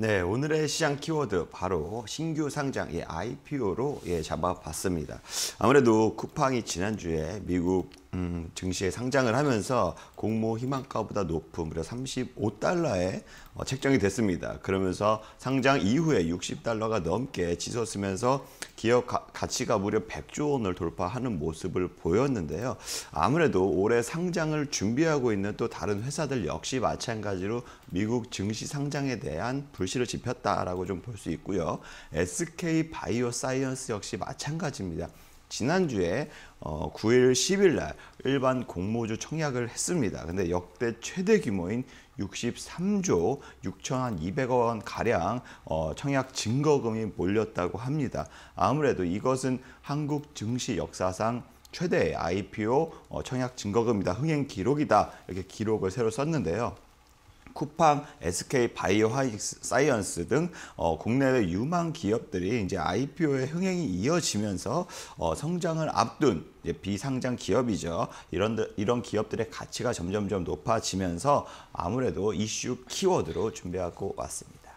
네, 오늘의 시장 키워드 바로 신규 상장 예, IPO로 예, 잡아봤습니다. 아무래도 쿠팡이 지난주에 미국 음, 증시에 상장을 하면서 공모 희망가보다 높은 무려 35달러에 어, 책정이 됐습니다. 그러면서 상장 이후에 60달러가 넘게 치솟으면서 기업 가, 가치가 무려 100조 원을 돌파하는 모습을 보였는데요. 아무래도 올해 상장을 준비하고 있는 또 다른 회사들 역시 마찬가지로 미국 증시 상장에 대한 불씨를 지폈다라고 좀 볼 수 있고요. SK 바이오사이언스 역시 마찬가지입니다. 지난주에 어, 9일 10일 날 일반 공모주 청약을 했습니다. 근데 역대 최대 규모인 63조 6,200억 원 가량 어, 청약 증거금이 몰렸다고 합니다. 아무래도 이것은 한국 증시 역사상 최대 IPO 어, 청약 증거금이다, 흥행 기록이다 이렇게 기록을 새로 썼는데요. 쿠팡, SK 바이오 하이 사이언스 등 어, 국내외 유망 기업들이 이제 IPO의 흥행이 이어지면서 어, 성장을 앞둔 비상장 기업이죠. 이런 이런 기업들의 가치가 점점점 높아지면서 아무래도 이슈 키워드로 준비하고 왔습니다.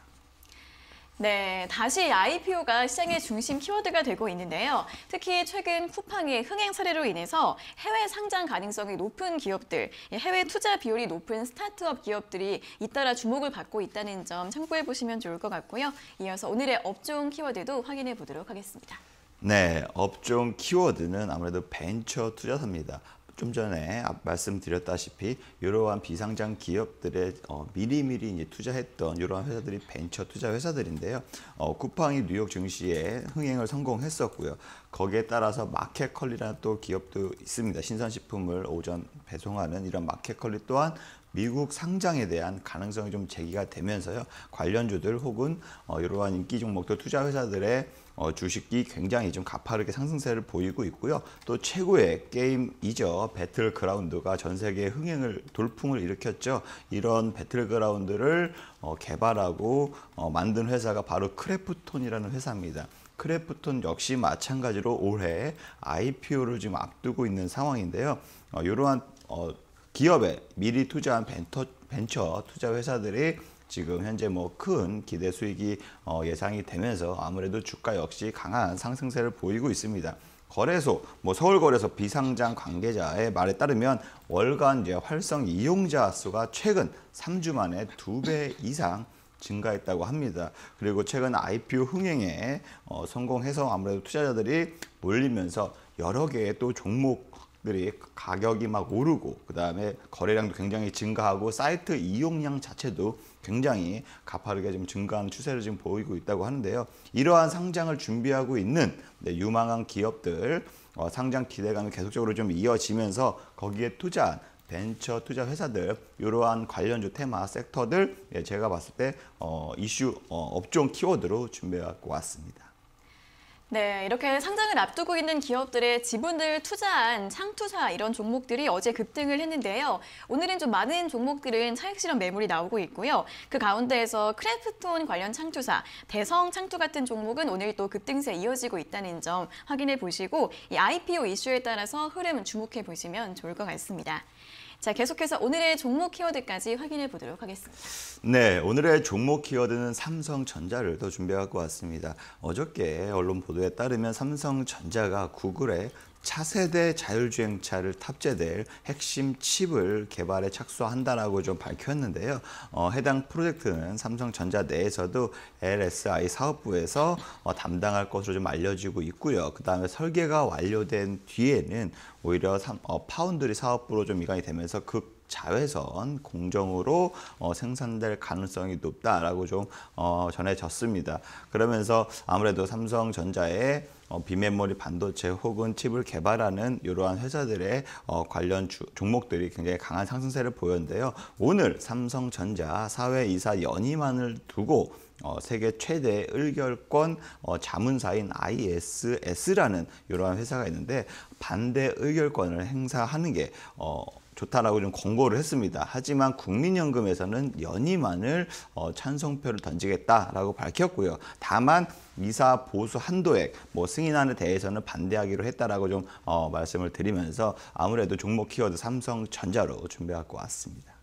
네, 다시 IPO가 시장의 중심 키워드가 되고 있는데요. 특히 최근 쿠팡의 흥행 사례로 인해서 해외 상장 가능성이 높은 기업들, 해외 투자 비율이 높은 스타트업 기업들이 잇따라 주목을 받고 있다는 점 참고해 보시면 좋을 것 같고요. 이어서 오늘의 업종 키워드도 확인해 보도록 하겠습니다. 네, 업종 키워드는 아무래도 벤처 투자사입니다. 좀 전에 말씀드렸다시피 이러한 비상장 기업들의 어, 미리미리 이제 투자했던 이러한 회사들이 벤처 투자 회사들인데요. 어, 쿠팡이 뉴욕 증시에 흥행을 성공했었고요. 거기에 따라서 마켓컬리라는 또 기업도 있습니다. 신선식품을 오전 배송하는 이런 마켓컬리 또한 미국 상장에 대한 가능성이 좀 제기가 되면서요. 관련주들 혹은 어, 이러한 인기 종목들 투자 회사들의 어, 주식이 굉장히 좀 가파르게 상승세를 보이고 있고요. 또 최고의 게임이죠. 배틀그라운드가 전세계 흥행을 돌풍을 일으켰죠. 이런 배틀그라운드를 어, 개발하고 어, 만든 회사가 바로 크래프톤이라는 회사입니다. 크래프톤 역시 마찬가지로 올해 IPO를 지금 앞두고 있는 상황인데요. 어, 이러한 어, 기업에 미리 투자한 벤터, 벤처 투자 회사들이 지금 현재 뭐 큰 기대 수익이 어, 예상이 되면서 아무래도 주가 역시 강한 상승세를 보이고 있습니다. 거래소, 뭐 서울거래소 비상장 관계자의 말에 따르면 월간 이제 활성 이용자 수가 최근 3주 만에 2배 이상 증가했다고 합니다. 그리고 최근 IPO 흥행에 어, 성공해서 아무래도 투자자들이 몰리면서 여러 개의 또 종목 들이 가격이 막 오르고 그다음에 거래량도 굉장히 증가하고 사이트 이용량 자체도 굉장히 가파르게 지금 증가하는 추세를 지금 보이고 있다고 하는데요. 이러한 상장을 준비하고 있는 네, 유망한 기업들 어, 상장 기대감이 계속적으로 좀 이어지면서 거기에 투자한 벤처 투자 회사들 이러한 관련주 테마 섹터들 예, 제가 봤을 때 어, 이슈 어, 업종 키워드로 준비해 왔습니다. 네, 이렇게 상장을 앞두고 있는 기업들의 지분을 투자한 창투사 이런 종목들이 어제 급등을 했는데요. 오늘은 좀 많은 종목들은 차익 실험 매물이 나오고 있고요. 그 가운데에서 크래프톤 관련 창투사, 대성 창투 같은 종목은 오늘 또 급등세 이어지고 있다는 점 확인해 보시고 이 IPO 이슈에 따라서 흐름은 주목해 보시면 좋을 것 같습니다. 자, 계속해서 오늘의 종목 키워드까지 확인해 보도록 하겠습니다. 네, 오늘의 종목 키워드는 삼성전자를 더 준비하고 왔습니다. 어저께 언론 보도에 따르면 삼성전자가 구글에 차세대 자율주행차를 탑재될 핵심 칩을 개발에 착수한다라고 좀 밝혔는데요. 어, 해당 프로젝트는 삼성전자 내에서도 LSI 사업부에서 어, 담당할 것으로 좀 알려지고 있고요. 그 다음에 설계가 완료된 뒤에는 오히려 삼, 어, 파운드리 사업부로 좀 이관이 되면서 그 자외선 공정으로 어, 생산될 가능성이 높다라고 좀 어, 전해졌습니다. 그러면서 아무래도 삼성전자의 어, 비메모리 반도체 혹은 칩을 개발하는 이러한 회사들의 어, 관련 주, 종목들이 굉장히 강한 상승세를 보였는데요. 오늘 삼성전자 사회이사 연임안을 두고 어, 세계 최대 의결권 어, 자문사인 ISS라는 이러한 회사가 있는데 반대 의결권을 행사하는 게 어, 좋다라고 좀 권고를 했습니다. 하지만 국민연금에서는 연이만을 어, 찬성표를 던지겠다라고 밝혔고요. 다만 이사 보수 한도액 뭐 승인안에 대해서는 반대하기로 했다라고 좀 어, 말씀을 드리면서 아무래도 종목 키워드 삼성전자로 준비하고 왔습니다.